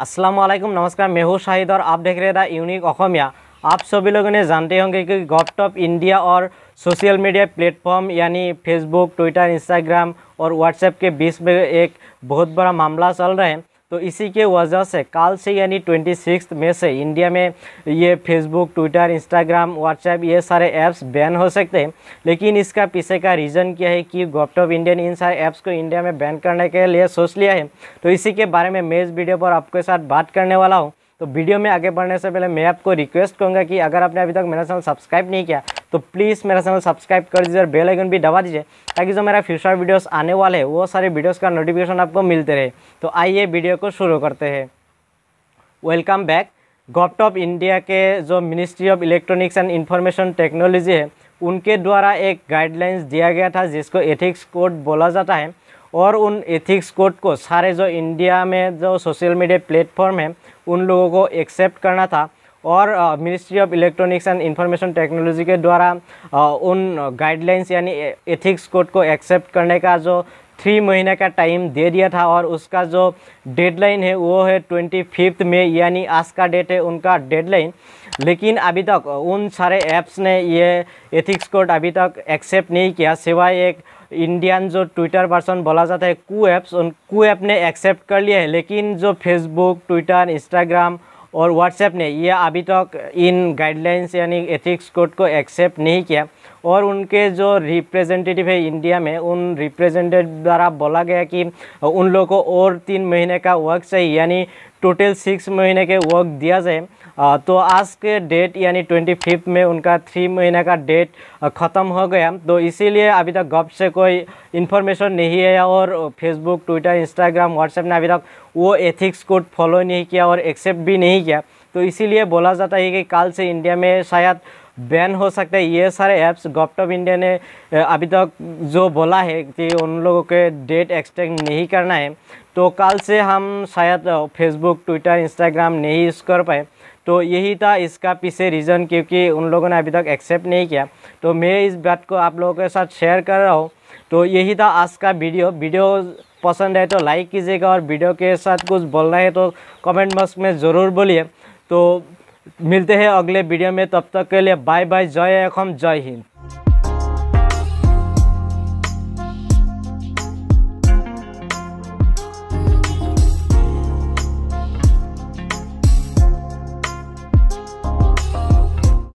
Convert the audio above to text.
असलम नमस्कार मैं हूँ शाहिद और आप देख रहे द यूनिक ओखमिया आप सभी लोगों ने जानते होंगे कि गॉपटॉप इंडिया और सोशल मीडिया प्लेटफॉर्म यानी फेसबुक ट्विटर इंस्टाग्राम और व्हाट्सएप के बीच में एक बहुत बड़ा मामला चल रहा है तो इसी के वजह से कल से यानी ट्वेंटी सिक्स में से इंडिया में ये फेसबुक ट्विटर इंस्टाग्राम व्हाट्सएप ये सारे ऐप्स बैन हो सकते हैं लेकिन इसका पीछे का रीज़न क्या है कि गवर्नमेंट ऑफ इंडिया ने इन सारे ऐप्स को इंडिया में बैन करने के लिए सोच लिया है तो इसी के बारे में मैं इस वीडियो पर आपके साथ बात करने वाला हूँ तो वीडियो में आगे बढ़ने से पहले मैं आपको रिक्वेस्ट करूँगा कि अगर आपने अभी तक मेरा चैनल सब्सक्राइब नहीं किया तो प्लीज़ मेरा चैनल सब्सक्राइब कर दीजिए और बेल आइकन भी दबा दीजिए ताकि जो मेरा फ्यूचर वीडियोस आने वाले हैं वो सारे वीडियोस का नोटिफिकेशन आपको मिलते रहे तो आइए वीडियो को शुरू करते हैं वेलकम बैक गॉप्ट ऑफ इंडिया के जो ministry of electronics and information technology है उनके द्वारा एक गाइडलाइंस दिया गया था जिसको एथिक्स कोड बोला जाता है और उन एथिक्स कोड को सारे जो इंडिया में जो सोशल मीडिया प्लेटफॉर्म है उन लोगों को एक्सेप्ट करना था और ministry of electronics and information technology के द्वारा उन गाइडलाइंस यानी एथिक्स कोड को एक्सेप्ट करने का जो थ्री महीने का टाइम दे दिया था और उसका जो डेडलाइन है वो है ट्वेंटी फिफ्थ मे यानी आज का डेट है उनका डेडलाइन लेकिन अभी तक उन सारे ऐप्स ने ये एथिक्स कोड अभी तक एक्सेप्ट नहीं किया सिवाय एक इंडियन जो ट्विटर पर्सन बोला जाता है कू ऐप्स उन कू ऐप ने एक्सेप्ट कर लिया है लेकिन जो फेसबुक ट्विटर इंस्टाग्राम और व्हाट्सएप ने यह अभी तक इन गाइडलाइंस यानी एथिक्स कोड को एक्सेप्ट नहीं किया और उनके जो रिप्रेजेंटेटिव है इंडिया में उन रिप्रेजेंटेटिव द्वारा बोला गया कि उन लोगों को और तीन महीने का वर्क चाहिए यानी टोटल सिक्स महीने के वर्क दिया जाए तो आज के डेट यानी ट्वेंटी फिफ्थ में उनका थ्री महीने का डेट ख़त्म हो गया तो इसीलिए अभी तक गप से कोई इन्फॉर्मेशन नहीं है और फेसबुक ट्विटर इंस्टाग्राम व्हाट्सएप ने अभी तक वो एथिक्स कोड फॉलो नहीं किया और एक्सेप्ट भी नहीं किया तो इसीलिए बोला जाता है कि कल से इंडिया में शायद बैन हो सकता है ये सारे ऐप्स गॉपटॉप इंडिया ने अभी तक जो बोला है कि उन लोगों के डेट एक्सटेंड नहीं करना है तो कल से हम शायद फेसबुक ट्विटर इंस्टाग्राम नहीं यूज़ कर पाए तो यही था इसका पीछे रीज़न क्योंकि उन लोगों ने अभी तक एक्सेप्ट नहीं किया तो मैं इस बात को आप लोगों के साथ शेयर कर रहा हूँ तो यही था आज का वीडियो वीडियो पसंद है तो लाइक कीजिएगा और वीडियो के साथ कुछ बोलना है तो कमेंट बॉक्स में ज़रूर बोलिए तो मिलते हैं अगले वीडियो में तब तक के लिए बाय बाय जय एखम जय हिंद